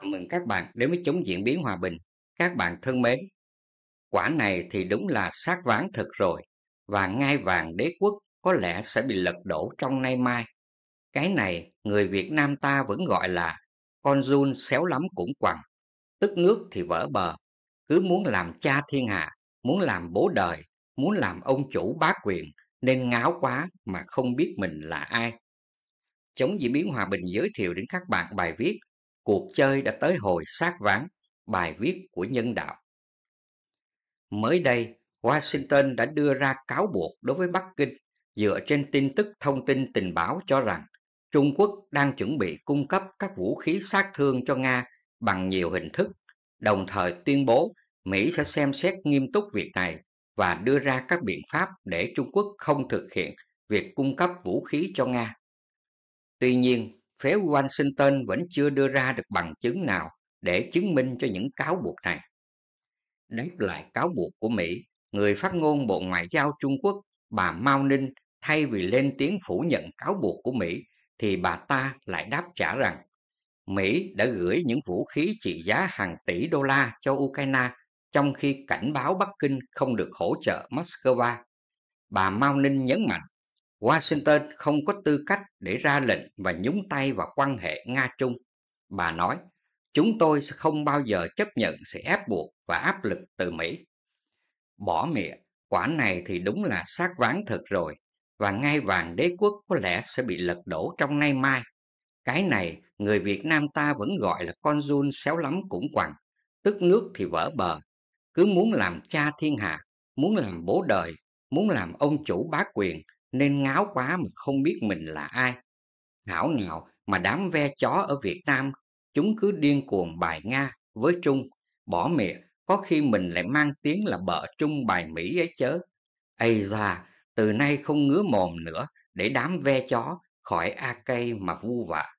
Chào mừng các bạn đến với chống diễn biến hòa bình. Các bạn thân mến, quả này thì đúng là sát ván thật rồi. Và ngai vàng đế quốc có lẽ sẽ bị lật đổ trong nay mai. Cái này người Việt Nam ta vẫn gọi là con run xéo lắm cũng quằn. Tức nước thì vỡ bờ. Cứ muốn làm cha thiên hạ, muốn làm bố đời, muốn làm ông chủ bá quyền nên ngáo quá mà không biết mình là ai. Chống diễn biến hòa bình giới thiệu đến các bạn bài viết cuộc chơi đã tới hồi sát ván bài viết của nhân đạo. Mới đây, Washington đã đưa ra cáo buộc đối với Bắc Kinh dựa trên tin tức thông tin tình báo cho rằng Trung Quốc đang chuẩn bị cung cấp các vũ khí sát thương cho Nga bằng nhiều hình thức, đồng thời tuyên bố Mỹ sẽ xem xét nghiêm túc việc này và đưa ra các biện pháp để Trung Quốc không thực hiện việc cung cấp vũ khí cho Nga. Tuy nhiên, phía Washington vẫn chưa đưa ra được bằng chứng nào để chứng minh cho những cáo buộc này. Đáp lại cáo buộc của Mỹ, người phát ngôn Bộ Ngoại giao Trung Quốc bà Mao Ninh thay vì lên tiếng phủ nhận cáo buộc của Mỹ thì bà ta lại đáp trả rằng Mỹ đã gửi những vũ khí trị giá hàng tỷ đô la cho Ukraine trong khi cảnh báo Bắc Kinh không được hỗ trợ Moscow. Bà Mao Ninh nhấn mạnh Washington không có tư cách để ra lệnh và nhúng tay vào quan hệ Nga-Trung. Bà nói, chúng tôi sẽ không bao giờ chấp nhận sự ép buộc và áp lực từ Mỹ. Bỏ mịa, quả này thì đúng là sát ván thật rồi, và ngay vàng đế quốc có lẽ sẽ bị lật đổ trong nay mai. Cái này người Việt Nam ta vẫn gọi là con run xéo lắm cũng quằn, tức nước thì vỡ bờ. Cứ muốn làm cha thiên hạ, muốn làm bố đời, muốn làm ông chủ bá quyền nên ngáo quá mà không biết mình là ai. hảo nào mà đám ve chó ở Việt Nam, chúng cứ điên cuồng bài Nga với Trung, bỏ mẹ, có khi mình lại mang tiếng là bợ Trung bài Mỹ ấy chớ. Ây da, từ nay không ngứa mồm nữa để đám ve chó khỏi a cây mà vu vạ.